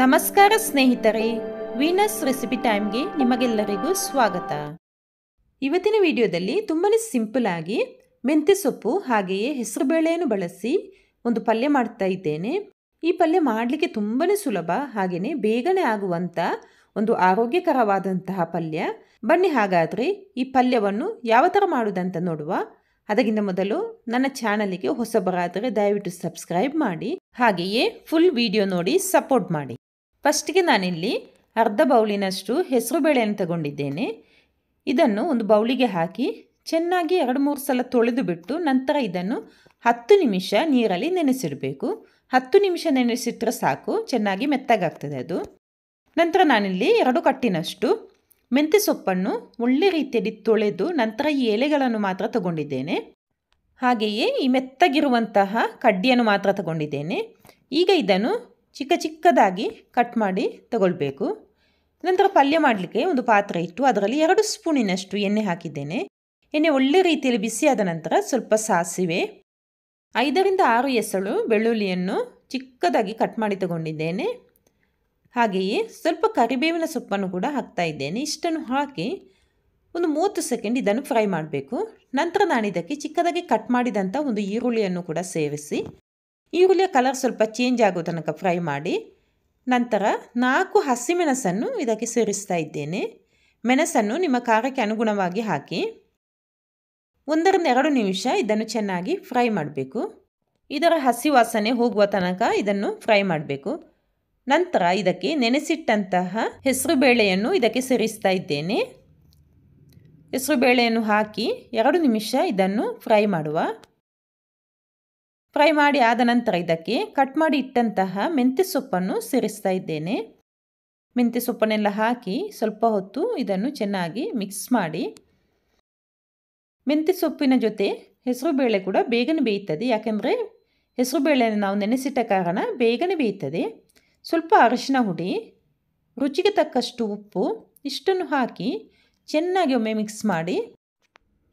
ನಮಸ್ಕಾರ ಸ್ನೇಹಿತರೆ Venus recipe ಟೈಮ್ಗೆ ನಿಮಗೆಲ್ಲರಿಗೂ ಸ್ವಾಗತ ಇವತ್ತಿನ ವಿಡಿಯೋದಲ್ಲಿ ತುಂಬಾ ಸಿಂಪಲ್ ಆಗಿ ಮೆಂತ್ಯ ಸೊಪ್ಪು ಹಾಗೆಯೇ ಹೆಸರು ಬೇಳೆಯನ್ನು ಬಳಸಿ ಒಂದು ಪಲ್ಯ ಮಾಡ್ತಾ ಇದ್ದೇನೆ ಈ ಪಲ್ಯ ಮಾಡಲಿಕ್ಕೆ ತುಂಬಾ ಸುಲಭ ಹಾಗೆಯೇ ಬೇಗನೆ ಆಗುವಂಥ ಒಂದು ಆರೋಗ್ಯಕರವಾದಂತಹ ಪಲ್ಯ ಬನ್ನಿ ಹಾಗಾದರೆ ಈ ಪಲ್ಯವನ್ನು ಯಾವ ಥರ ಮಾಡುವುದಂತ ನೋಡುವ ಅದಕ್ಕಿಂತ ಮೊದಲು ನನ್ನ ಚಾನಲಿಗೆ ಹೊಸಬರಾದರೆ ದಯವಿಟ್ಟು ಸಬ್ಸ್ಕ್ರೈಬ್ ಮಾಡಿ ಹಾಗೆಯೇ ಫುಲ್ ವಿಡಿಯೋ ನೋಡಿ ಸಪೋರ್ಟ್ ಮಾಡಿ ಫಸ್ಟ್ಗೆ ನಾನಿಲ್ಲಿ ಅರ್ಧ ಬೌಲಿನಷ್ಟು ಹೆಸರು ಬೇಳೆಯನ್ನು ತಗೊಂಡಿದ್ದೇನೆ ಇದನ್ನು ಒಂದು ಬೌಲಿಗೆ ಹಾಕಿ ಚೆನ್ನಾಗಿ ಎರಡು ಮೂರು ಸಲ ತೊಳೆದು ಬಿಟ್ಟು ನಂತರ ಇದನ್ನು ಹತ್ತು ನಿಮಿಷ ನೀರಲ್ಲಿ ನೆನೆಸಿಡಬೇಕು ಹತ್ತು ನಿಮಿಷ ನೆನೆಸಿಟ್ಟರೆ ಸಾಕು ಚೆನ್ನಾಗಿ ಮೆತ್ತಗಾಗ್ತದೆ ಅದು ನಂತರ ನಾನಿಲ್ಲಿ ಎರಡು ಕಟ್ಟಿನಷ್ಟು ಮೆಂತ್ಯ ಸೊಪ್ಪನ್ನು ಒಳ್ಳೆ ರೀತಿಯಲ್ಲಿ ತೊಳೆದು ನಂತರ ಈ ಎಲೆಗಳನ್ನು ಮಾತ್ರ ತಗೊಂಡಿದ್ದೇನೆ ಹಾಗೆಯೇ ಈ ಮೆತ್ತಗಿರುವಂತಹ ಕಡ್ಡಿಯನ್ನು ಮಾತ್ರ ತಗೊಂಡಿದ್ದೇನೆ ಈಗ ಇದನ್ನು ಚಿಕ್ಕ ಚಿಕ್ಕದಾಗಿ ಕಟ್ ಮಾಡಿ ತಗೊಳ್ಬೇಕು ನಂತರ ಪಲ್ಯ ಮಾಡಲಿಕ್ಕೆ ಒಂದು ಪಾತ್ರೆ ಇಟ್ಟು ಅದರಲ್ಲಿ ಎರಡು ಸ್ಪೂನಿನಷ್ಟು ಎಣ್ಣೆ ಹಾಕಿದ್ದೇನೆ ಎಣ್ಣೆ ಒಳ್ಳೆ ರೀತಿಯಲ್ಲಿ ಬಿಸಿಯಾದ ನಂತರ ಸ್ವಲ್ಪ ಸಾಸಿವೆ ಐದರಿಂದ ಆರು ಎಸಳು ಬೆಳ್ಳುಳ್ಳಿಯನ್ನು ಚಿಕ್ಕದಾಗಿ ಕಟ್ ಮಾಡಿ ತಗೊಂಡಿದ್ದೇನೆ ಹಾಗೆಯೇ ಸ್ವಲ್ಪ ಕರಿಬೇವಿನ ಸೊಪ್ಪನ್ನು ಕೂಡ ಹಾಕ್ತಾ ಇದ್ದೇನೆ ಇಷ್ಟನ್ನು ಹಾಕಿ ಒಂದು ಮೂವತ್ತು ಸೆಕೆಂಡ್ ಇದನ್ನು ಫ್ರೈ ಮಾಡಬೇಕು ನಂತರ ನಾನು ಇದಕ್ಕೆ ಚಿಕ್ಕದಾಗಿ ಕಟ್ ಮಾಡಿದಂಥ ಒಂದು ಈರುಳ್ಳಿಯನ್ನು ಕೂಡ ಸೇರಿಸಿ ಈರುಳ್ಳಿಯ ಕಲರ್ ಸ್ವಲ್ಪ ಚೇಂಜ್ ಆಗೋ ತನಕ ಫ್ರೈ ಮಾಡಿ ನಂತರ ನಾಲ್ಕು ಹಸಿಮೆಣಸನ್ನು ಇದಕ್ಕೆ ಸೇರಿಸ್ತಾ ಇದ್ದೇನೆ ಮೆಣಸನ್ನು ನಿಮ್ಮ ಖಾರಕ್ಕೆ ಅನುಗುಣವಾಗಿ ಹಾಕಿ ಒಂದರಿಂದ ಎರಡು ನಿಮಿಷ ಇದನ್ನು ಚೆನ್ನಾಗಿ ಫ್ರೈ ಮಾಡಬೇಕು ಇದರ ಹಸಿ ವಾಸನೆ ಹೋಗುವ ತನಕ ಇದನ್ನು ಫ್ರೈ ಮಾಡಬೇಕು ನಂತರ ಇದಕ್ಕೆ ನೆನೆಸಿಟ್ಟಂತಹ ಹೆಸರು ಬೇಳೆಯನ್ನು ಇದಕ್ಕೆ ಸೇರಿಸ್ತಾ ಇದ್ದೇನೆ ಹೆಸರು ಬೇಳೆಯನ್ನು ಹಾಕಿ ಎರಡು ನಿಮಿಷ ಇದನ್ನು ಫ್ರೈ ಮಾಡುವ ಫ್ರೈ ಮಾಡಿ ಆದ ನಂತರ ಇದಕ್ಕೆ ಕಟ್ ಮಾಡಿ ಇಟ್ಟಂತಹ ಮೆಂತ್ಯ ಸೊಪ್ಪನ್ನು ಸೇರಿಸ್ತಾ ಇದ್ದೇನೆ ಮೆಂತ್ಯ ಸೊಪ್ಪನ್ನೆಲ್ಲ ಹಾಕಿ ಸ್ವಲ್ಪ ಹೊತ್ತು ಇದನ್ನು ಚೆನ್ನಾಗಿ ಮಿಕ್ಸ್ ಮಾಡಿ ಮೆಂತ್ಯ ಸೊಪ್ಪಿನ ಜೊತೆ ಹೆಸರು ಬೇಳೆ ಕೂಡ ಬೇಗನೆ ಬೇಯ್ತದೆ ಯಾಕೆಂದರೆ ಹೆಸರು ಬೇಳೆಯನ್ನು ನಾವು ನೆನೆಸಿಟ್ಟ ಕಾರಣ ಬೇಗನೆ ಬೇಯ್ತದೆ ಸ್ವಲ್ಪ ಅರಿಶಿನ ಹುಡಿ ರುಚಿಗೆ ತಕ್ಕಷ್ಟು ಉಪ್ಪು ಇಷ್ಟನ್ನು ಹಾಕಿ ಚೆನ್ನಾಗಿ ಒಮ್ಮೆ ಮಿಕ್ಸ್ ಮಾಡಿ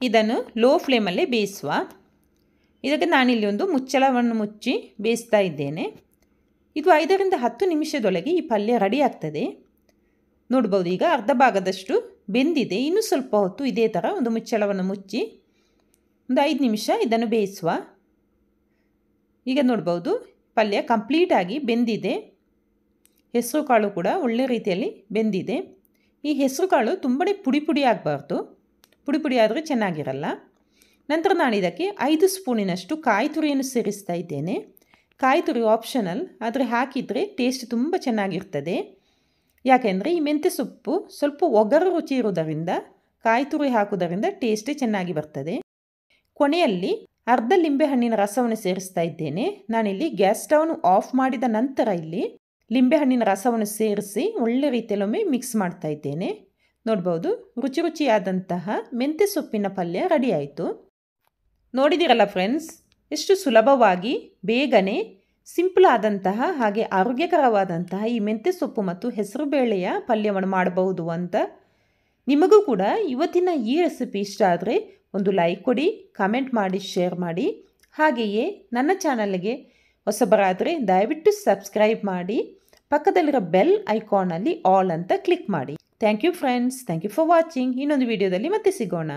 ಇದನ್ನು ಲೋ ಫ್ಲೇಮಲ್ಲೇ ಬೇಯಿಸುವ ಇದಕ್ಕೆ ನಾನಿಲ್ಲಿ ಒಂದು ಮುಚ್ಚಳವನ್ನು ಮುಚ್ಚಿ ಬೇಯಿಸ್ತಾ ಇದ್ದೇನೆ ಇದು ಐದರಿಂದ ಹತ್ತು ನಿಮಿಷದೊಳಗೆ ಈ ಪಲ್ಯ ರೆಡಿ ಆಗ್ತದೆ ನೋಡ್ಬೋದು ಈಗ ಅರ್ಧ ಭಾಗದಷ್ಟು ಬೆಂದಿದೆ ಇನ್ನೂ ಸ್ವಲ್ಪ ಹೊತ್ತು ಇದೇ ಥರ ಒಂದು ಮುಚ್ಚಳವನ್ನು ಮುಚ್ಚಿ ಒಂದು ಐದು ನಿಮಿಷ ಇದನ್ನು ಬೇಯಿಸುವ ಈಗ ನೋಡ್ಬೋದು ಪಲ್ಯ ಕಂಪ್ಲೀಟಾಗಿ ಬೆಂದಿದೆ ಹೆಸರು ಕಾಳು ಕೂಡ ಒಳ್ಳೆ ರೀತಿಯಲ್ಲಿ ಬೆಂದಿದೆ ಈ ಹೆಸರು ಕಾಳು ತುಂಬಾ ಪುಡಿ ಪುಡಿ ಆಗಬಾರ್ದು ಪುಡಿ ಪುಡಿ ಆದರೂ ಚೆನ್ನಾಗಿರಲ್ಲ ನಂತರ ನಾನು ಇದಕ್ಕೆ ಐದು ಸ್ಪೂನಿನಷ್ಟು ಕಾಯಿ ತುರಿಯನ್ನು ಸೇರಿಸ್ತಾ ಇದ್ದೇನೆ ಕಾಯಿ ತುರಿ ಆಪ್ಷನಲ್ ಆದರೆ ಹಾಕಿದರೆ ಟೇಸ್ಟ್ ತುಂಬ ಚೆನ್ನಾಗಿರ್ತದೆ ಯಾಕೆಂದರೆ ಈ ಮೆಂತ್ಯ ಸೊಪ್ಪು ಸ್ವಲ್ಪ ಒಗರು ರುಚಿ ಇರುವುದರಿಂದ ಕಾಯಿ ತುರಿ ಹಾಕುವುದರಿಂದ ಟೇಸ್ಟೇ ಚೆನ್ನಾಗಿ ಬರ್ತದೆ ಕೊನೆಯಲ್ಲಿ ಅರ್ಧ ಲಿಂಬೆಹಣ್ಣಿನ ರಸವನ್ನು ಸೇರಿಸ್ತಾ ಇದ್ದೇನೆ ನಾನಿಲ್ಲಿ ಗ್ಯಾಸ್ ಸ್ಟವ್ನು ಆಫ್ ಮಾಡಿದ ನಂತರ ಇಲ್ಲಿ ಲಿಂಬೆಹಣ್ಣಿನ ರಸವನ್ನು ಸೇರಿಸಿ ಒಳ್ಳೆ ರೀತಿಯಲ್ಲೊಮ್ಮೆ ಮಿಕ್ಸ್ ಮಾಡ್ತಾ ಇದ್ದೇನೆ ನೋಡ್ಬೋದು ರುಚಿ ರುಚಿಯಾದಂತಹ ಮೆಂತ್ಯ ಸೊಪ್ಪಿನ ಪಲ್ಯ ರೆಡಿ ನೋಡಿದಿರಲ್ಲ ಫ್ರೆಂಡ್ಸ್ ಎಷ್ಟು ಸುಲಭವಾಗಿ ಬೇಗನೆ ಸಿಂಪಲ್ ಆದಂತಹ ಹಾಗೆ ಆರೋಗ್ಯಕರವಾದಂತಹ ಈ ಮೆಂತ್ಯ ಸೊಪ್ಪು ಮತ್ತು ಹೆಸರು ಬೇಳೆಯ ಪಲ್ಯವನ್ನು ಮಾಡಬಹುದು ಅಂತ ನಿಮಗೂ ಕೂಡ ಇವತ್ತಿನ ಈ ರೆಸಿಪಿ ಇಷ್ಟ ಆದರೆ ಒಂದು ಲೈಕ್ ಕೊಡಿ ಕಮೆಂಟ್ ಮಾಡಿ ಶೇರ್ ಮಾಡಿ ಹಾಗೆಯೇ ನನ್ನ ಚಾನಲ್ಗೆ ಹೊಸಬರಾದರೆ ದಯವಿಟ್ಟು ಸಬ್ಸ್ಕ್ರೈಬ್ ಮಾಡಿ ಪಕ್ಕದಲ್ಲಿರೋ ಬೆಲ್ ಐಕಾನಲ್ಲಿ ಆಲ್ ಅಂತ ಕ್ಲಿಕ್ ಮಾಡಿ thank you friends thank you for watching ಇನ್ನೊಂದು ವಿಡಿಯೋದಲ್ಲಿ ಮತ್ತೆ ಸಿಗೋಣ